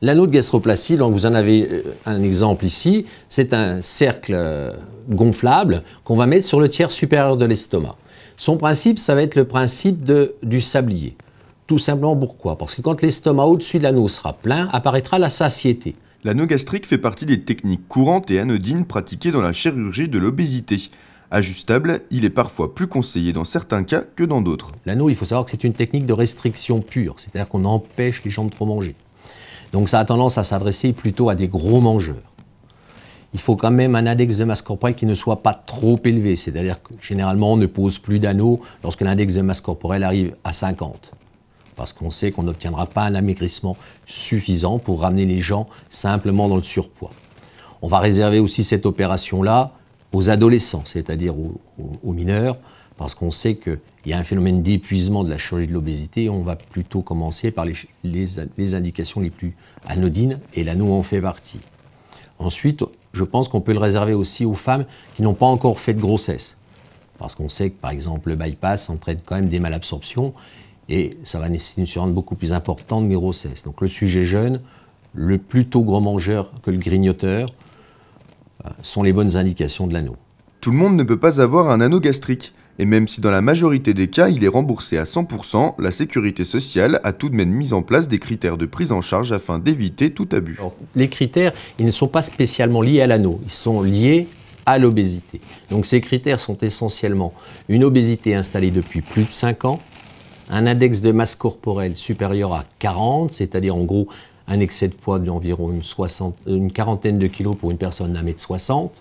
L'anneau de gastroplastie, vous en avez euh, un exemple ici, c'est un cercle euh, gonflable qu'on va mettre sur le tiers supérieur de l'estomac. Son principe, ça va être le principe du sablier. Tout simplement pourquoi Parce que quand l'estomac au-dessus de l'anneau sera plein, apparaîtra la satiété. L'anneau gastrique fait partie des techniques courantes et anodines pratiquées dans la chirurgie de l'obésité. Ajustable, il est parfois plus conseillé dans certains cas que dans d'autres. L'anneau, il faut savoir que c'est une technique de restriction pure, c'est-à-dire qu'on empêche les gens de trop manger. Donc ça a tendance à s'adresser plutôt à des gros mangeurs. Il faut quand même un index de masse corporelle qui ne soit pas trop élevé, c'est-à-dire que généralement on ne pose plus d'anneau lorsque l'index de masse corporelle arrive à 50, parce qu'on sait qu'on n'obtiendra pas un amaigrissement suffisant pour ramener les gens simplement dans le surpoids. On va réserver aussi cette opération-là aux adolescents, c'est-à-dire aux mineurs, parce qu'on sait qu'il y a un phénomène d'épuisement de la chirurgie de l'obésité, on va plutôt commencer par les, indications les plus anodines, et l'anneau en fait partie. Ensuite, je pense qu'on peut le réserver aussi aux femmes qui n'ont pas encore fait de grossesse, parce qu'on sait que par exemple le bypass entraîne quand même des malabsorptions, et ça va nécessiter une surveillance beaucoup plus importante mais grossesse. Donc le sujet jeune, le plutôt gros mangeur que le grignoteur, euh, sont les bonnes indications de l'anneau. Tout le monde ne peut pas avoir un anneau gastrique et même si dans la majorité des cas il est remboursé à 100%, la sécurité sociale a tout de même mis en place des critères de prise en charge afin d'éviter tout abus. les critères, ils ne sont pas spécialement liés à l'anneau, ils sont liés à l'obésité. Donc ces critères sont essentiellement une obésité installée depuis plus de 5 ans, un index de masse corporelle supérieur à 40, c'est-à-dire en gros un excès de poids d'environ une, une, quarantaine de kilos pour une personne d'un mètre 60,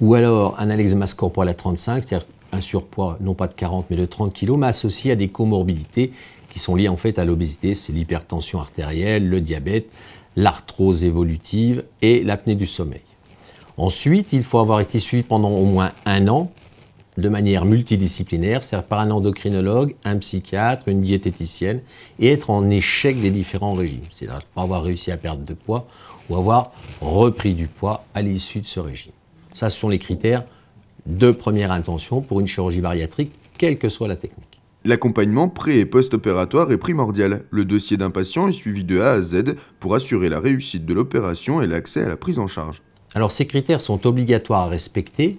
ou alors un Alex de masse à 35, c'est-à-dire un surpoids non pas de 40 mais de 30 kg, mais associé à des comorbidités qui sont liées en fait à l'obésité, c'est l'hypertension artérielle, le diabète, l'arthrose évolutive et l'apnée du sommeil. Ensuite, il faut avoir été suivi pendant au moins un an de manière multidisciplinaire, c'est-à-dire par un endocrinologue, un psychiatre, une diététicienne, et être en échec des différents régimes, c'est-à-dire pas avoir réussi à perdre de poids ou avoir repris du poids à l'issue de ce régime. Ça, ce sont les critères de première intention pour une chirurgie bariatrique, quelle que soit la technique. L'accompagnement pré et post-opératoire est primordial. Le dossier d'un patient est suivi de A à Z pour assurer la réussite de l'opération et l'accès à la prise en charge. Alors ces critères sont obligatoires à respecter,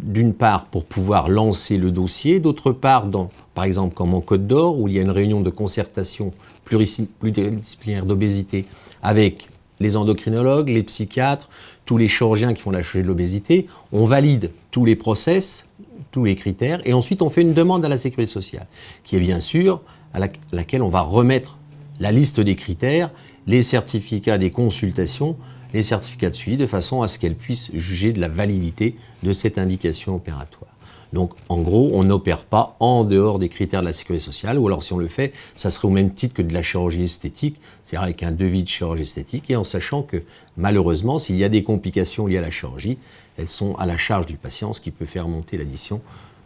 d'une part pour pouvoir lancer le dossier, d'autre part, dans, par exemple comme en Côte d'Or, où il y a une réunion de concertation pluridisciplinaire d'obésité avec les endocrinologues, les psychiatres, tous les chirurgiens qui font la chirurgie de l'obésité, on valide tous les process, tous les critères, et ensuite on fait une demande à la sécurité sociale, qui est bien sûr à laquelle on va remettre la liste des critères, les certificats des consultations, les certificats de suivi, de façon à ce qu'elle puisse juger de la validité de cette indication opératoire. Donc, en gros, on n'opère pas en dehors des critères de la sécurité sociale, ou alors si on le fait, ça serait au même titre que de la chirurgie esthétique, c'est-à-dire avec un devis de chirurgie esthétique, et en sachant que, malheureusement, s'il y a des complications liées à la chirurgie, elles sont à la charge du patient, ce qui peut faire monter l'addition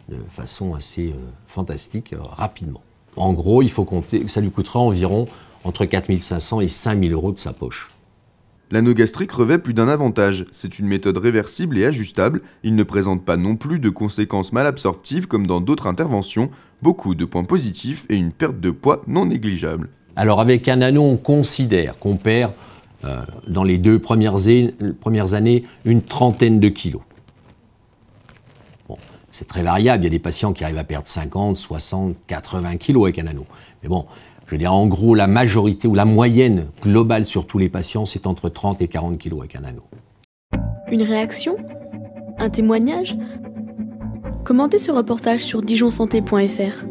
de façon assez euh, fantastique euh, rapidement. En gros, il faut compter, ça lui coûtera environ entre 4500 et 5000 euros de sa poche. L'anneau gastrique revêt plus d'un avantage, c'est une méthode réversible et ajustable, il ne présente pas non plus de conséquences malabsorptives comme dans d'autres interventions, beaucoup de points positifs et une perte de poids non négligeable. Alors avec un anneau, on considère qu'on perd, euh, dans les deux premières, premières, années, une trentaine de kilos. Bon, c'est très variable, il y a des patients qui arrivent à perdre 50, 60, 80 kilos avec un anneau. Mais bon, je veux dire, en gros, la majorité ou la moyenne globale sur tous les patients, c'est entre 30 et 40 kilos avec un anneau. Une réaction Un témoignage Commentez ce reportage sur dijonsanté.fr.